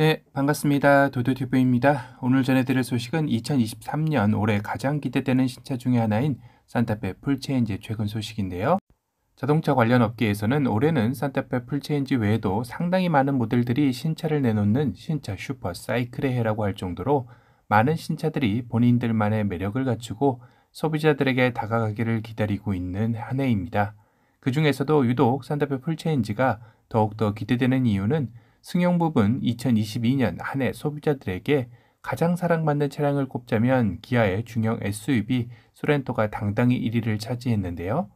네, 반갑습니다. 도도튜브입니다. 오늘 전해드릴 소식은 2023년 올해 가장 기대되는 신차 중의 하나인 산타페 풀체인지 최근 소식인데요. 자동차 관련 업계에서는 올해는 산타페 풀체인지 외에도 상당히 많은 모델들이 신차를 내놓는 신차 슈퍼 사이클의 해라고 할 정도로 많은 신차들이 본인들만의 매력을 갖추고 소비자들에게 다가가기를 기다리고 있는 한 해입니다. 그 중에서도 유독 산타페 풀체인지가 더욱더 기대되는 이유는 승용부분 2022년 한해 소비자들에게 가장 사랑받는 차량을 꼽자면 기아의 중형 SUV 소렌토가 당당히 1위를 차지했는데요.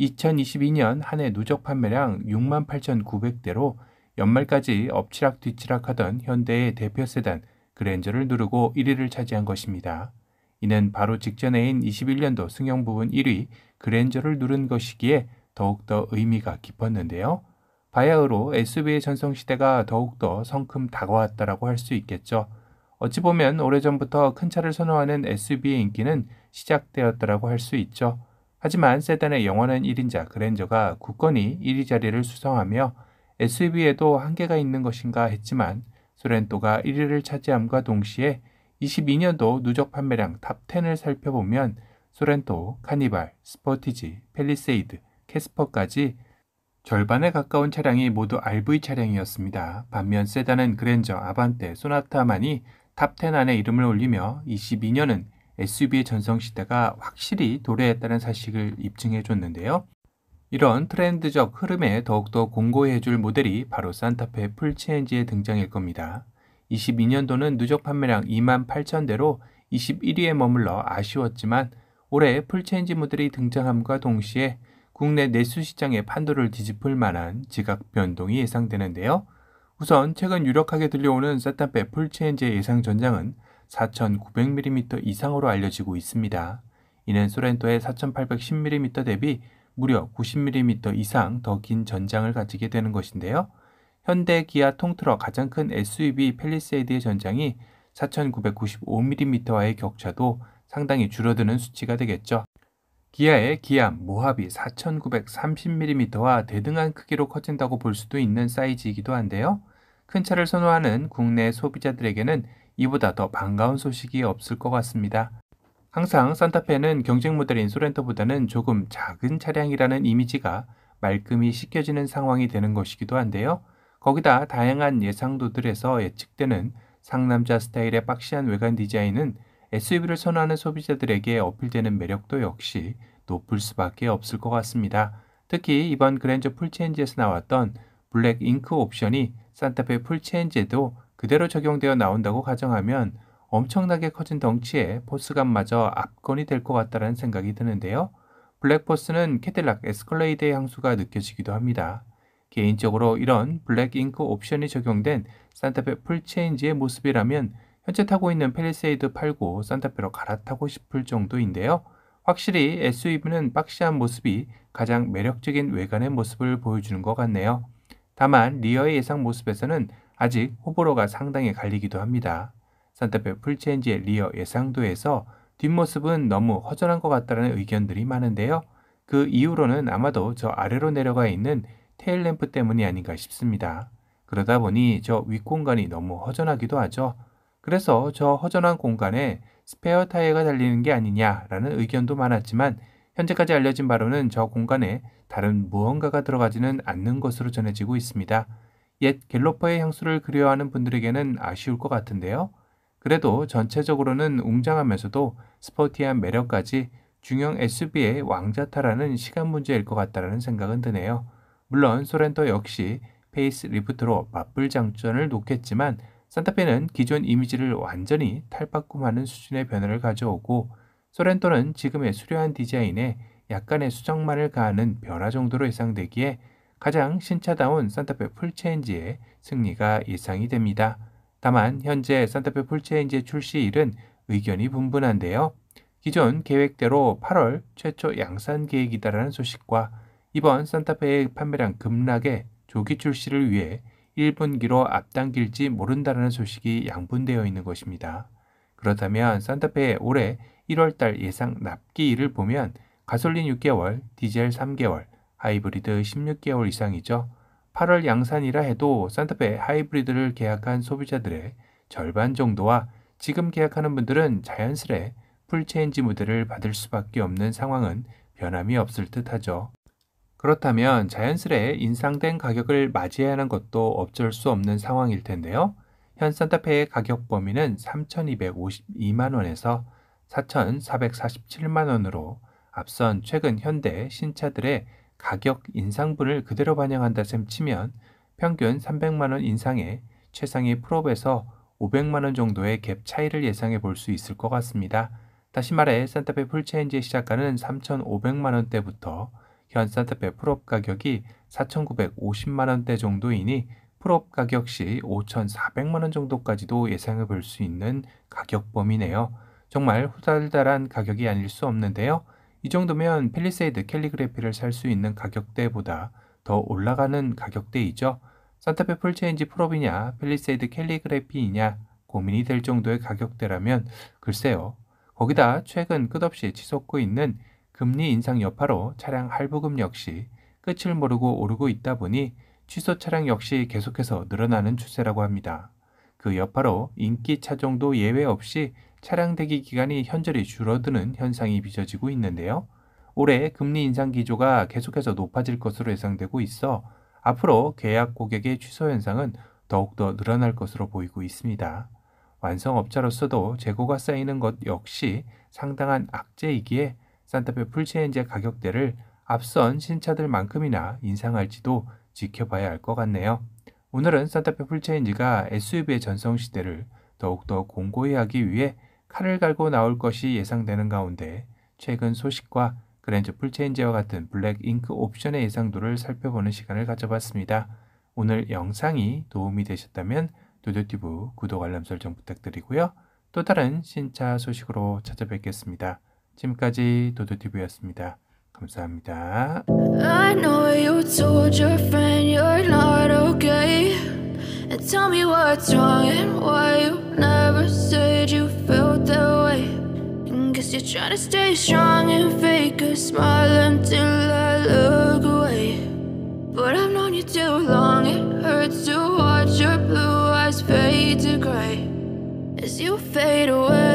2022년 한해 누적 판매량 68,900대로 연말까지 엎치락뒤치락하던 현대의 대표 세단 그랜저를 누르고 1위를 차지한 것입니다. 이는 바로 직전해인 21년도 승용 부분 1위 그랜저를 누른 것이기에 더욱더 의미가 깊었는데요. 바야흐로 SUV의 전성시대가 더욱더 성큼 다가왔다라고 할 수 있겠죠. 어찌 보면 오래전부터 큰 차를 선호하는 SUV의 인기는 시작되었다라고 할 수 있죠. 하지만 세단의 영원한 1인자 그랜저가 굳건히 1위 자리를 수성하며 SUV에도 한계가 있는 것인가 했지만 소렌토가 1위를 차지함과 동시에 22년도 누적 판매량 탑10을 살펴보면 소렌토, 카니발, 스포티지, 펠리세이드, 캐스퍼까지 절반에 가까운 차량이 모두 RV 차량이었습니다. 반면 세단은 그랜저, 아반떼, 소나타만이 탑10 안에 이름을 올리며 22년은 SUV의 전성 시대가 확실히 도래했다는 사실을 입증해 줬는데요. 이런 트렌드적 흐름에 더욱더 공고해 줄 모델이 바로 산타페 풀체인지의 등장일 겁니다. 22년도는 누적 판매량 2만 8천대로 21위에 머물러 아쉬웠지만 올해 풀체인지 모델이 등장함과 동시에 국내 내수 시장의 판도를 뒤집을 만한 지각 변동이 예상되는데요. 우선 최근 유력하게 들려오는 사탄페 풀체인지의 예상 전장은 4,900mm 이상으로 알려지고 있습니다. 이는 소렌토의 4,810mm 대비 무려 90mm 이상 더 긴 전장을 가지게 되는 것인데요. 현대 기아 통틀어 가장 큰 SUV 펠리세이드의 전장이 4,995mm와의 격차도 상당히 줄어드는 수치가 되겠죠. 기아의 기암, 모합이 4,930mm와 대등한 크기로 커진다고 볼 수도 있는 사이즈이기도 한데요. 큰 차를 선호하는 국내 소비자들에게는 이보다 더 반가운 소식이 없을 것 같습니다. 항상 산타페는 경쟁 모델인 소렌토보다는 조금 작은 차량이라는 이미지가 말끔히 씻겨지는 상황이 되는 것이기도 한데요. 거기다 다양한 예상도들에서 예측되는 상남자 스타일의 박시한 외관 디자인은 SUV를 선호하는 소비자들에게 어필되는 매력도 역시 높을 수밖에 없을 것 같습니다. 특히 이번 그랜저 풀체인지에서 나왔던 블랙 잉크 옵션이 산타페 풀체인지에도 그대로 적용되어 나온다고 가정하면 엄청나게 커진 덩치에 포스감마저 압권이 될 것 같다는 생각이 드는데요. 블랙포스는 캐딜락 에스컬레이드의 향수가 느껴지기도 합니다. 개인적으로 이런 블랙 잉크 옵션이 적용된 산타페 풀체인지의 모습이라면 현재 타고 있는 펠리세이드 팔고 산타페로 갈아타고 싶을 정도인데요. 확실히 SUV는 박시한 모습이 가장 매력적인 외관의 모습을 보여주는 것 같네요. 다만 리어의 예상 모습에서는 아직 호불호가 상당히 갈리기도 합니다. 산타페 풀체인지의 리어 예상도에서 뒷모습은 너무 허전한 것 같다는 의견들이 많은데요. 그 이후로는 아마도 저 아래로 내려가 있는 테일램프 때문이 아닌가 싶습니다. 그러다 보니 저 윗공간이 너무 허전하기도 하죠. 그래서 저 허전한 공간에 스페어 타이어가 달리는 게 아니냐라는 의견도 많았지만 현재까지 알려진 바로는 저 공간에 다른 무언가가 들어가지는 않는 것으로 전해지고 있습니다. 옛 갤로퍼의 향수를 그리워하는 분들에게는 아쉬울 것 같은데요. 그래도 전체적으로는 웅장하면서도 스포티한 매력까지 중형 SUV의 왕자타라는 시간 문제일 것같다는 생각은 드네요. 물론 소렌토 역시 페이스 리프트로 맞불 장전을 놓겠지만 산타페는 기존 이미지를 완전히 탈바꿈하는 수준의 변화를 가져오고 소렌토는 지금의 수려한 디자인에 약간의 수정만을 가하는 변화 정도로 예상되기에 가장 신차다운 산타페 풀체인지의 승리가 예상이 됩니다. 다만 현재 산타페 풀체인지의 출시일은 의견이 분분한데요. 기존 계획대로 8월 최초 양산 계획이다라는 소식과 이번 산타페의 판매량 급락에 조기 출시를 위해 1분기로 앞당길지 모른다라는 소식이 양분되어 있는 것입니다. 그렇다면 산타페의 올해 1월달 예상 납기일을 보면 가솔린 6개월, 디젤 3개월, 하이브리드 16개월 이상이죠. 8월 양산이라 해도 산타페 하이브리드를 계약한 소비자들의 절반 정도와 지금 계약하는 분들은 자연스레 풀체인지 무델를 받을 수밖에 없는 상황은 변함이 없을 듯 하죠. 그렇다면 자연스레 인상된 가격을 맞이해야 하는 것도 어쩔 수 없는 상황일 텐데요. 현 산타페의 가격 범위는 3,252만 원에서 4,447만 원으로 앞선 최근 현대 신차들의 가격 인상분을 그대로 반영한다 셈 치면 평균 300만 원 인상에 최상위 로업에서 500만 원 정도의 갭 차이를 예상해 볼 수 있을 것 같습니다. 다시 말해 산타페 풀체인지의 시작가는 3,500만 원대부터 현 산타페 풀업 가격이 4,950만 원대 정도이니 풀업 가격 시 5,400만 원 정도까지도 예상해 볼 수 있는 가격 범위네요. 정말 후달달한 가격이 아닐 수 없는데요. 이 정도면 펠리세이드 캘리그래피를 살 수 있는 가격대보다 더 올라가는 가격대이죠. 산타페 풀체인지 풀업이냐, 펠리세이드 캘리그래피이냐 고민이 될 정도의 가격대라면 글쎄요. 거기다 최근 끝없이 치솟고 있는 금리 인상 여파로 차량 할부금 역시 끝을 모르고 오르고 있다 보니 취소 차량 역시 계속해서 늘어나는 추세라고 합니다. 그 여파로 인기 차종도 예외 없이 차량 대기 기간이 현저히 줄어드는 현상이 빚어지고 있는데요. 올해 금리 인상 기조가 계속해서 높아질 것으로 예상되고 있어 앞으로 계약 고객의 취소 현상은 더욱더 늘어날 것으로 보이고 있습니다. 완성업자로서도 재고가 쌓이는 것 역시 상당한 악재이기에 산타페 풀체인지 가격대를 앞선 신차들만큼이나 인상할지도 지켜봐야 할 것 같네요. 오늘은 산타페 풀체인지가 SUV의 전성시대를 더욱더 공고히 하기 위해 칼을 갈고 나올 것이 예상되는 가운데 최근 소식과 그랜저 풀체인지와 같은 블랙 잉크 옵션의 예상도를 살펴보는 시간을 가져봤습니다. 오늘 영상이 도움이 되셨다면 도두티브 구독 알람 설정 부탁드리고요. 또 다른 신차 소식으로 찾아뵙겠습니다. 지금까지 도도TV였습니다. 감사합니다. I know you told your friend you're not okay And tell me what's wrong and why you never said you felt that way And guess you're trying to stay strong and fake a smile until I look away But I've known you too long, it hurts to watch your blue eyes fade to gray As you fade away